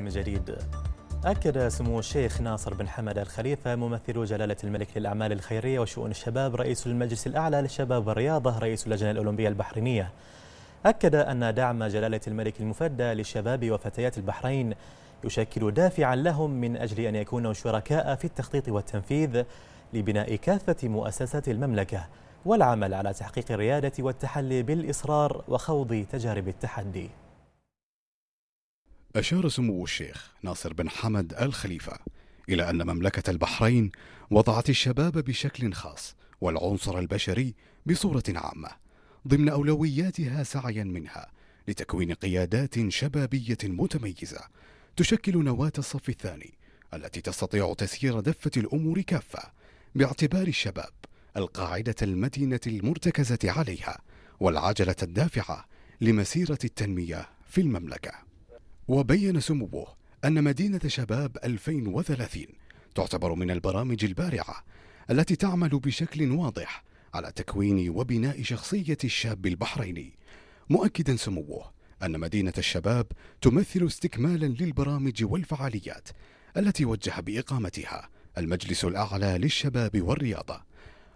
إليكم من جديد أكد سمو الشيخ ناصر بن حمد الخليفة ممثل جلالة الملك للأعمال الخيرية وشؤون الشباب رئيس المجلس الأعلى للشباب والرياضة رئيس اللجنة الأولمبية البحرينية أكد أن دعم جلالة الملك المفدى للشباب وفتيات البحرين يشكل دافعا لهم من أجل أن يكونوا شركاء في التخطيط والتنفيذ لبناء كافة مؤسسات المملكة والعمل على تحقيق الريادة والتحلي بالإصرار وخوض تجارب التحدي أشار سمو الشيخ ناصر بن حمد آل خليفة إلى أن مملكة البحرين وضعت الشباب بشكل خاص والعنصر البشري بصورة عامة ضمن أولوياتها سعيا منها لتكوين قيادات شبابية متميزة تشكل نواة الصف الثاني التي تستطيع تسيير دفة الأمور كافة باعتبار الشباب القاعدة المتينة المرتكزة عليها والعجلة الدافعة لمسيرة التنمية في المملكه وبين سموه أن مدينة شباب 2030 تعتبر من البرامج البارعة التي تعمل بشكل واضح على تكوين وبناء شخصية الشاب البحريني مؤكدا سموه أن مدينة الشباب تمثل استكمالا للبرامج والفعاليات التي وجه بإقامتها المجلس الأعلى للشباب والرياضة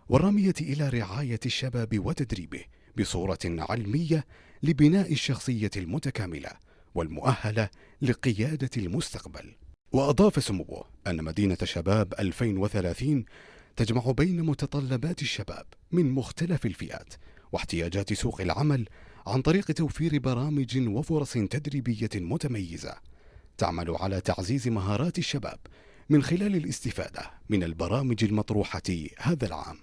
والرامية إلى رعاية الشباب وتدريبه بصورة علمية لبناء الشخصية المتكاملة والمؤهلة لقيادة المستقبل وأضاف سموه أن مدينة شباب 2030 تجمع بين متطلبات الشباب من مختلف الفئات واحتياجات سوق العمل عن طريق توفير برامج وفرص تدريبية متميزة تعمل على تعزيز مهارات الشباب من خلال الاستفادة من البرامج المطروحة هذا العام.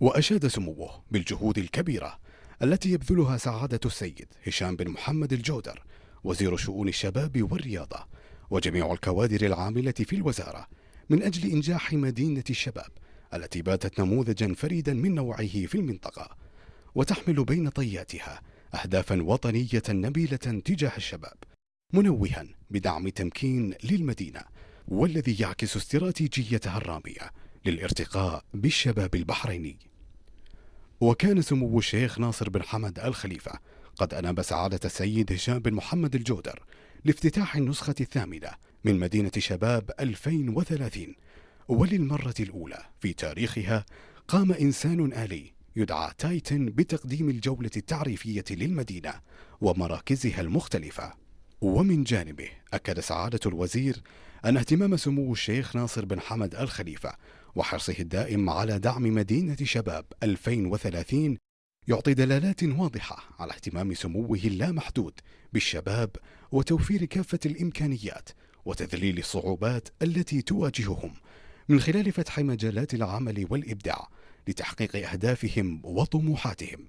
وأشاد سموه بالجهود الكبيرة التي يبذلها سعادة السيد هشام بن محمد الجودر وزير شؤون الشباب والرياضة وجميع الكوادر العاملة في الوزارة من أجل إنجاح مدينة الشباب التي باتت نموذجا فريدا من نوعه في المنطقة وتحمل بين طياتها أهدافا وطنية نبيلة تجاه الشباب منوها بدعم تمكين للمدينة والذي يعكس استراتيجيتها الرامية للارتقاء بالشباب البحريني وكان سمو الشيخ ناصر بن حمد الخليفة قد أناب سعادة السيد هشام بن محمد الجودر لافتتاح النسخة الثامنة من مدينة شباب 2030 وللمرة الأولى في تاريخها قام إنسان آلي يدعى تايتن بتقديم الجولة التعريفية للمدينة ومراكزها المختلفة ومن جانبه أكد سعادة الوزير أن اهتمام سمو الشيخ ناصر بن حمد الخليفة وحرصه الدائم على دعم مدينة شباب 2030 يعطي دلالات واضحة على اهتمام سموه اللامحدود بالشباب وتوفير كافة الإمكانيات وتذليل الصعوبات التي تواجههم من خلال فتح مجالات العمل والإبداع لتحقيق أهدافهم وطموحاتهم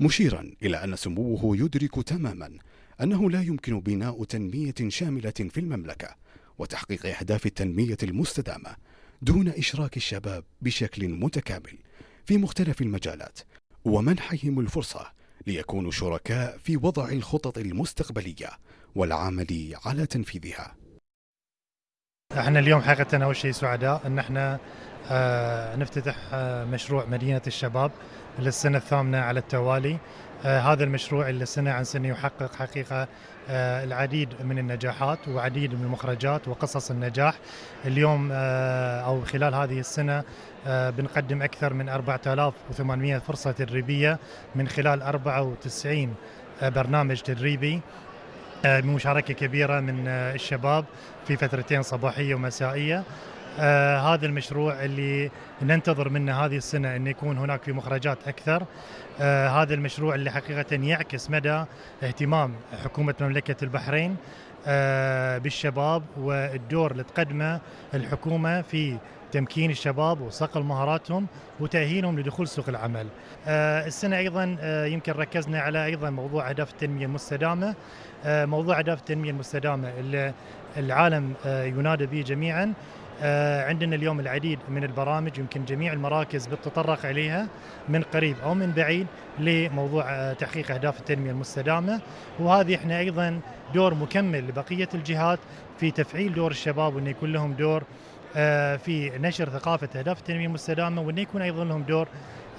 مشيرا إلى أن سموه يدرك تماما أنه لا يمكن بناء تنمية شاملة في المملكة وتحقيق أهداف التنمية المستدامة دون إشراك الشباب بشكل متكامل في مختلف المجالات ومنحهم الفرصة ليكونوا شركاء في وضع الخطط المستقبلية والعمل على تنفيذها احنا اليوم حقيقة أول شيء سعداء أن احنا آه، نفتتح آه، مشروع مدينة الشباب للسنة الثامنة على التوالي آه، هذا المشروع اللي سنة عن سنة يحقق حقيقة العديد من النجاحات وعديد من المخرجات وقصص النجاح اليوم أو خلال هذه السنة بنقدم أكثر من 4800 فرصة تدريبية من خلال 94 برنامج تدريبي بمشاركة كبيرة من الشباب في فترتين صباحية ومسائية آه، هذا المشروع اللي ننتظر منه هذه السنه ان يكون هناك في مخرجات اكثر آه، هذا المشروع اللي حقيقه يعكس مدى اهتمام حكومه مملكه البحرين آه، بالشباب والدور اللي تقدمه الحكومه في تمكين الشباب وصقل مهاراتهم وتأهيلهم لدخول سوق العمل. السنة أيضا يمكن ركزنا على أيضا موضوع أهداف التنمية المستدامة. موضوع أهداف التنمية المستدامة اللي العالم ينادى به جميعا آه، عندنا اليوم العديد من البرامج يمكن جميع المراكز بتتطرق عليها من قريب او من بعيد لموضوع آه، تحقيق اهداف التنميه المستدامه وهذه احنا ايضا دور مكمل لبقيه الجهات في تفعيل دور الشباب وان يكون لهم دور آه، في نشر ثقافه اهداف التنميه المستدامه وان يكون ايضا لهم دور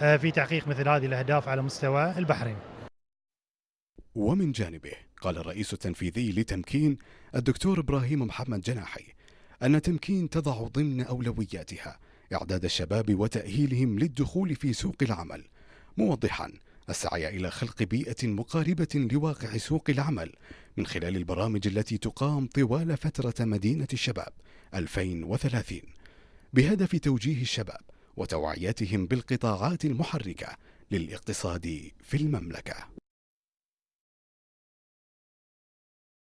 في تحقيق مثل هذه الاهداف على مستوى البحرين. ومن جانبه قال الرئيس التنفيذي لتمكين الدكتور ابراهيم محمد جناحي أن تمكين تضع ضمن أولوياتها إعداد الشباب وتأهيلهم للدخول في سوق العمل موضحا السعي إلى خلق بيئة مقاربة لواقع سوق العمل من خلال البرامج التي تقام طوال فترة مدينة الشباب 2030 بهدف توجيه الشباب وتوعيتهم بالقطاعات المحركة للاقتصاد في المملكه